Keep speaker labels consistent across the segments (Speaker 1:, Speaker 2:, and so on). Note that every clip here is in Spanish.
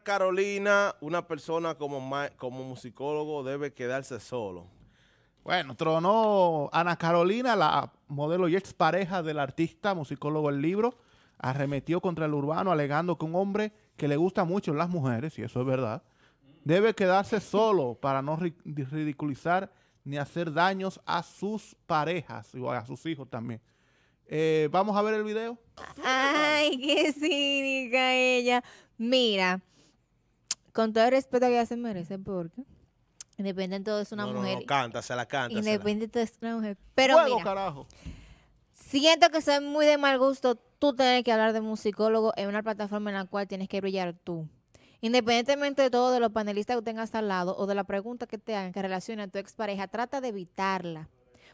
Speaker 1: Carolina, una persona como, como musicólogo debe quedarse solo. Bueno, tronó Ana Carolina, la modelo y ex pareja del artista, musicólogo del libro, arremetió contra el urbano alegando que un hombre que le gusta mucho las mujeres, y eso es verdad, debe quedarse solo para no ridiculizar ni hacer daños a sus parejas o a sus hijos también. Eh, vamos a ver el video.
Speaker 2: Ay, qué cínica ella. Mira, con todo el respeto que ella se merece, porque independientemente de todo es una mujer. No,
Speaker 1: canta, se la canta. Independiente
Speaker 2: de todo es una mujer. Pero siento que soy muy de mal gusto tú tener que hablar de musicólogo en una plataforma en la cual tienes que brillar tú. Independientemente de todo, de los panelistas que tengas al lado o de la pregunta que te hagan que relaciona a tu expareja, trata de evitarla.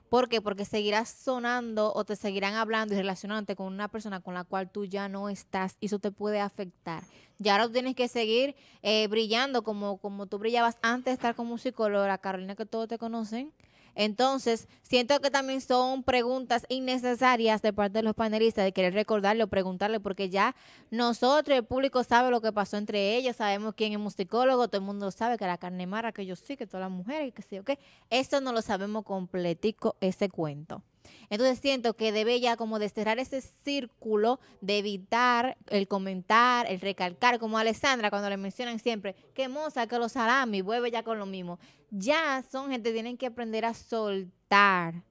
Speaker 2: ¿Por qué? Porque seguirás sonando o te seguirán hablando y relacionándote con una persona con la cual tú ya no estás y eso te puede afectar. Ya ahora tienes que seguir eh, brillando como, como tú brillabas antes de estar con un la Carolina, que todos te conocen. Entonces, siento que también son preguntas innecesarias de parte de los panelistas, de querer recordarle o preguntarle, porque ya nosotros, el público, sabe lo que pasó entre ellos, sabemos quién es musicólogo, todo el mundo sabe que la carne mara, que yo sí, que todas las mujeres, que sí, ok. Eso no lo sabemos completico, ese cuento. Entonces siento que debe ya como desterrar ese círculo de evitar el comentar, el recalcar, como a Alessandra cuando le mencionan siempre, que moza, que los salami, vuelve ya con lo mismo. Ya son gente, tienen que aprender a soltar,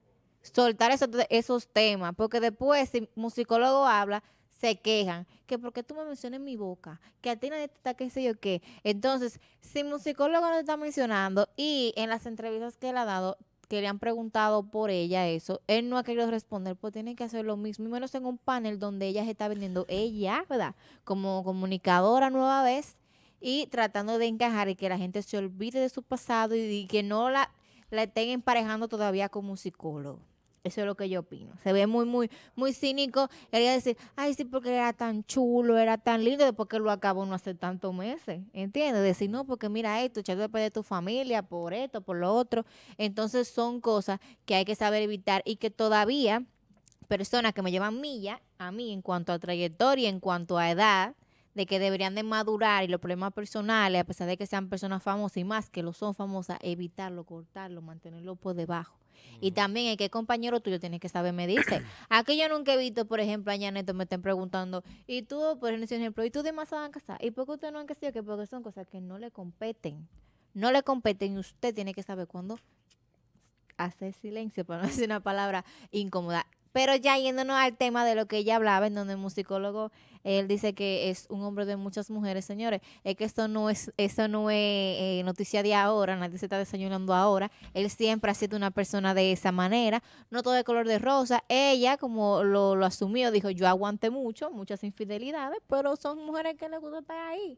Speaker 2: soltar esos, esos temas, porque después si musicólogo habla, se quejan, que porque tú me mencionas mi boca, que a ti nadie te está, qué sé yo qué. Entonces, si musicólogo no está mencionando y en las entrevistas que él ha dado, que le han preguntado por ella eso, él no ha querido responder, pues tiene que hacer lo mismo, y menos en un panel donde ella se está vendiendo ella, ¿verdad? Como comunicadora nueva vez y tratando de encajar y que la gente se olvide de su pasado y, que no la, la estén emparejando todavía como un psicólogo. Eso es lo que yo opino. Se ve muy, muy, muy cínico. Quería decir, ay, sí, porque era tan chulo, era tan lindo, después que lo acabó no hace tantos meses. ¿Entiendes? Decir, no, porque mira esto, te después de tu familia, por esto, por lo otro. Entonces son cosas que hay que saber evitar y que todavía personas que me llevan milla a mí en cuanto a trayectoria, en cuanto a edad, de que deberían de madurar y los problemas personales, a pesar de que sean personas famosas y más que lo son famosas, evitarlo, cortarlo, mantenerlo por debajo. Y también hay que compañero tuyo tiene que saber me dice. Aquí yo nunca he visto, por ejemplo, a Yaneto me estén preguntando, y tú, por ejemplo, y tú demasiado en casar y por qué usted no han casado, porque son cosas que no le competen. No le competen y usted tiene que saber cuándo hacer silencio, para no decir una palabra incómoda. Pero ya yéndonos al tema de lo que ella hablaba, en donde el musicólogo, él dice que es un hombre de muchas mujeres, señores. Es que esto no es, esto no es eh, noticia de ahora, nadie se está desayunando ahora. Él siempre ha sido una persona de esa manera, no todo de color de rosa. Ella, como lo, asumió, dijo, yo aguanté mucho, muchas infidelidades, pero son mujeres que le gusta estar ahí.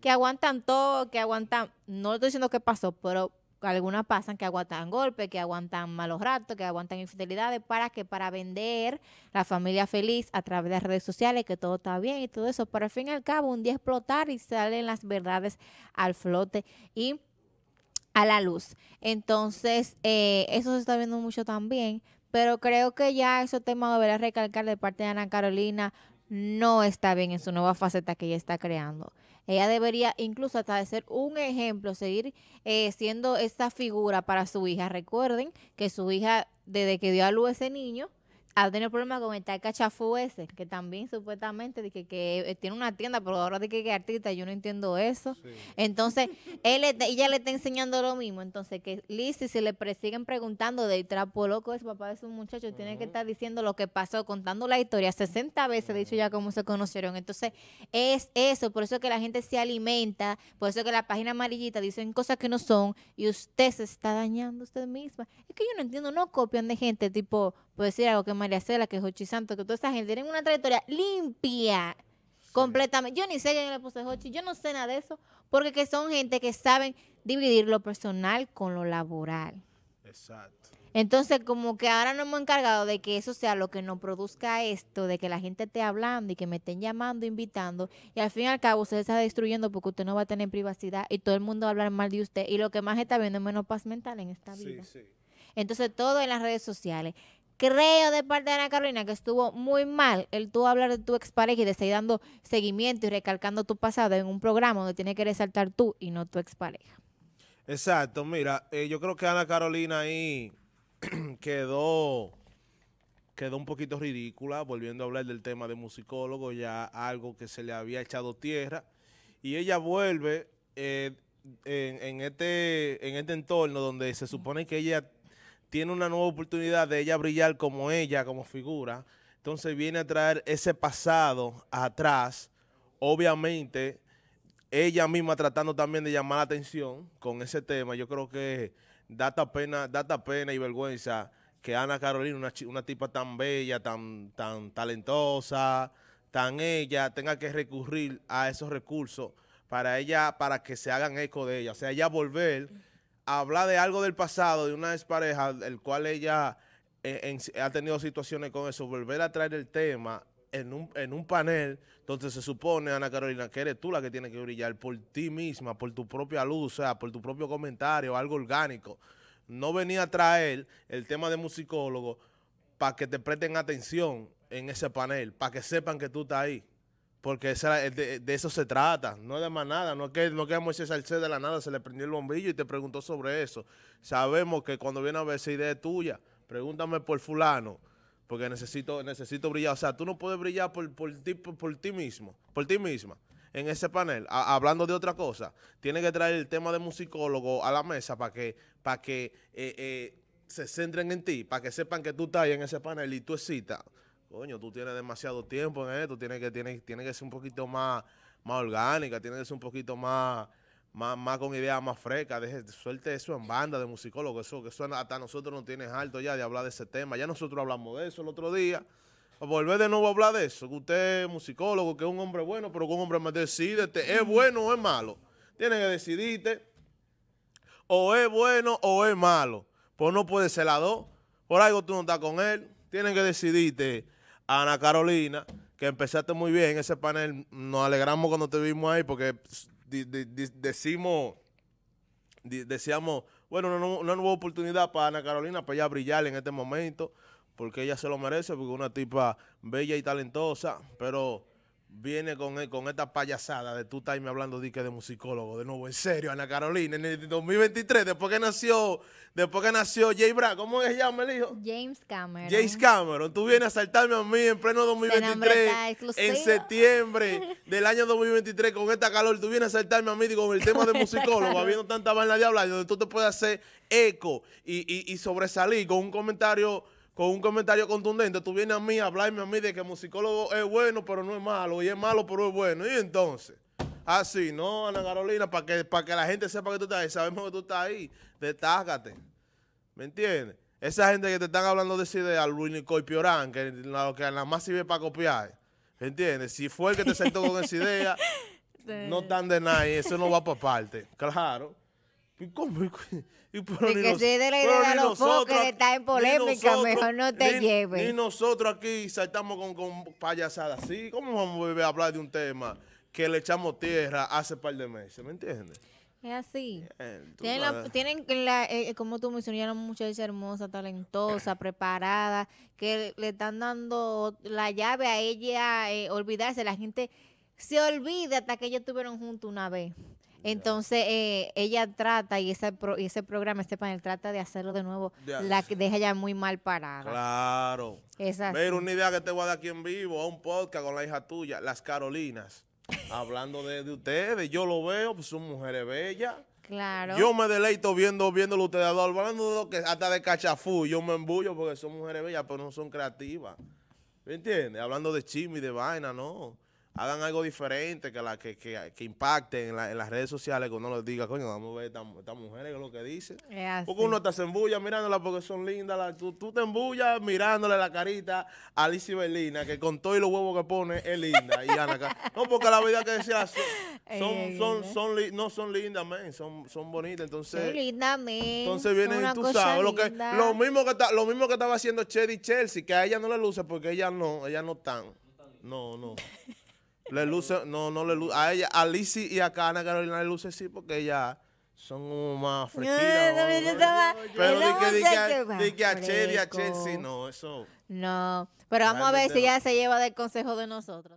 Speaker 2: Que aguantan todo, que aguantan, no estoy diciendo qué pasó, pero algunas pasan que aguantan golpes, que aguantan malos ratos, que aguantan infidelidades, para que para vender la familia feliz a través de las redes sociales, que todo está bien y todo eso, para al fin y al cabo un día explotar y salen las verdades al flote y a la luz. Entonces, eh, eso se está viendo mucho también, pero creo que ya esos tema deberá recalcar de parte de Ana Carolina, no está bien en su nueva faceta que ella está creando. Ella debería incluso hasta de ser un ejemplo, seguir eh, siendo esa figura para su hija. Recuerden que su hija, desde que dio a luz ese niño, ha tenido problemas con el tal cachafú ese, que también supuestamente dice que, eh, tiene una tienda, pero ahora dice que es artista, yo no entiendo eso. Entonces, él ella le está enseñando lo mismo. Entonces, que Lizzy, si le siguen preguntando de trapo loco, es papá es un muchacho, tiene que estar diciendo lo que pasó, contando la historia 60 veces, dicho de ya cómo se conocieron. Entonces, es eso, por eso que la gente se alimenta, por eso que la página amarillita dicen cosas que no son y usted se está dañando usted misma. Es que yo no entiendo, no copian de gente tipo Puedo decir algo, que María Cela, que Jochi Santo, que toda esa gente tiene una trayectoria limpia completamente. Yo ni sé quién le puse Jochi, yo no sé nada de eso, porque son gente que saben dividir lo personal con lo laboral.
Speaker 1: Exacto.
Speaker 2: Entonces, como que ahora no hemos encargado de que eso sea lo que nos produzca esto, de que la gente esté hablando y que me estén llamando, invitando, y al fin y al cabo usted se está destruyendo porque usted no va a tener privacidad y todo el mundo va a hablar mal de usted y lo que más está viendo es menos paz mental en esta vida. Sí, sí. Entonces, todo en las redes sociales creo de parte de Ana Carolina que estuvo muy mal el tú hablar de tu expareja y de seguir dando seguimiento y recalcando tu pasado en un programa donde tiene que resaltar tú y no tu expareja.
Speaker 1: Exacto, mira, eh, yo creo que Ana Carolina ahí quedó, quedó un poquito ridícula, volviendo a hablar del tema de musicólogo, ya algo que se le había echado tierra, y ella vuelve eh, este, en este entorno donde se supone que ella tiene una nueva oportunidad de ella brillar como ella, como figura. Entonces viene a traer ese pasado atrás. Obviamente, ella misma tratando también de llamar la atención con ese tema. Yo creo que da pena, data pena y vergüenza que Ana Carolina, una, tipa tan bella, tan, tan talentosa, tan ella, tenga que recurrir a esos recursos para ella, para que se hagan eco de ella. O sea, ella volver habla de algo del pasado, de una expareja, el cual ella eh, ha tenido situaciones con eso, volver a traer el tema en un, panel, entonces se supone, Ana Carolina, que eres tú la que tiene que brillar por ti misma, por tu propia luz, o sea, por tu propio comentario, algo orgánico. No venía a traer el tema de musicólogo para que te presten atención en ese panel, para que sepan que tú estás ahí. Porque eh, de, eso se trata, no de más nada. No es que, no que de la nada se le prendió el bombillo y te preguntó sobre eso. Sabemos que cuando viene a ver esa idea tuya, pregúntame por fulano, porque necesito, necesito brillar. O sea, tú no puedes brillar por, por, ti, por, ti mismo, por ti misma, en ese panel, hablando de otra cosa. Tiene que traer el tema de musicólogo a la mesa para que, para que eh, eh, se centren en ti, para que sepan que tú estás en ese panel y tú excitas coño, tú tienes demasiado tiempo en esto, tienes que, que ser un poquito más, más orgánica, tienes que ser un poquito más, más, más con ideas más frescas, suelte eso en banda de musicólogo eso, que hasta nosotros no tienes alto ya de hablar de ese tema, ya nosotros hablamos de eso el otro día, volver de nuevo a hablar de eso, que usted es musicólogo, que es un hombre bueno, pero que un hombre más, decídete, es bueno o es malo, tienes que decidirte, o es bueno o es malo, pues no puede ser la dos, por algo tú no estás con él, tienes que decidirte, Ana Carolina, que empezaste muy bien ese panel. Nos alegramos cuando te vimos ahí porque decimos, decíamos, bueno, una, una nueva oportunidad para Ana Carolina para ella brillar en este momento, porque ella se lo merece, porque es una tipa bella y talentosa, pero viene con, eh, con esta payasada de tú estarme hablando de, que de musicólogo. De nuevo, en serio, Ana Carolina, en el 2023, después que nació, después que nació Jay Bra, ¿cómo se llama el hijo? James Cameron. James Cameron, tú vienes a saltarme a mí en pleno 2023, en septiembre del año 2023, con esta calor, tú vienes a saltarme a mí con el tema de musicólogo, habiendo tanta vaina de hablar, donde tú te puedes hacer eco y, y sobresalir con un comentario con un comentario contundente, tú vienes a mí a hablarme a mí de que el musicólogo es bueno, pero no es malo, y es malo, pero es bueno. Y entonces, así, ¿no, Ana Carolina? Para que, para que la gente sepa que tú estás ahí, sabemos que tú estás ahí, detágate. ¿Me entiendes? Esa gente que te están hablando de esa idea, Luis y Piorán, que, que nada más sirve para copiar, ¿me entiendes? Si fue el que te sentó con esa idea, no tan de nadie, eso no va para parte, claro. ¿Y que se dé la idea de los nosotros, que está en polémica, mejor no te lleves. nosotros aquí saltamos con, payasadas así. ¿Cómo vamos a, hablar de un tema que le echamos tierra hace par de meses? ¿Me entiendes?
Speaker 2: Es así. tienen, eh, eh, como tú mencionaste, una muchacha hermosa, talentosa, preparada, que le están dando la llave a ella, a eh, olvidarse. La gente se olvida hasta que ellos estuvieron juntos una vez. Entonces eh, ella trata, y ese, ese programa, este panel, trata de hacerlo de nuevo. La que deja ya muy mal parada.
Speaker 1: Claro. pero una idea que te voy a dar aquí en vivo, a un podcast con la hija tuya, Las Carolinas. Hablando de, ustedes, yo lo veo, pues son mujeres bellas.
Speaker 2: Claro. Yo me
Speaker 1: deleito viendo, viéndolo ustedes hablando de lo que hasta de cachafú, yo me embullo porque son mujeres bellas, pero no son creativas. ¿Me entiendes? Hablando de chisme y de vaina, no hagan algo diferente, que la que, que, impacte en, las redes sociales, que uno les diga, coño, vamos a ver estas mujeres, que es lo que dice. Porque uno te embulla mirándola porque son lindas, tú, tú, te embullas mirándole la carita a y Berlina, que con todo y los huevos que pone es linda. no, porque la vida que decía, son, son, son, no son lindas, men, son, son bonitas, entonces... Son
Speaker 2: lindas, Entonces vienen y tú sabes, lo, que, lo,
Speaker 1: mismo que lo mismo que estaba haciendo Chedi Chelsea, que a ella no le luce porque ella no, ella no tan... No, no. Le luce, no, no le luce. A ella, a Lizzie y a Cana Carolina le luce sí porque ella son más fresquitas. pero di que, di que, a Chelsea, a Chelsea, no, eso.
Speaker 2: No, pero vamos a ver si ella se lleva del consejo de nosotros.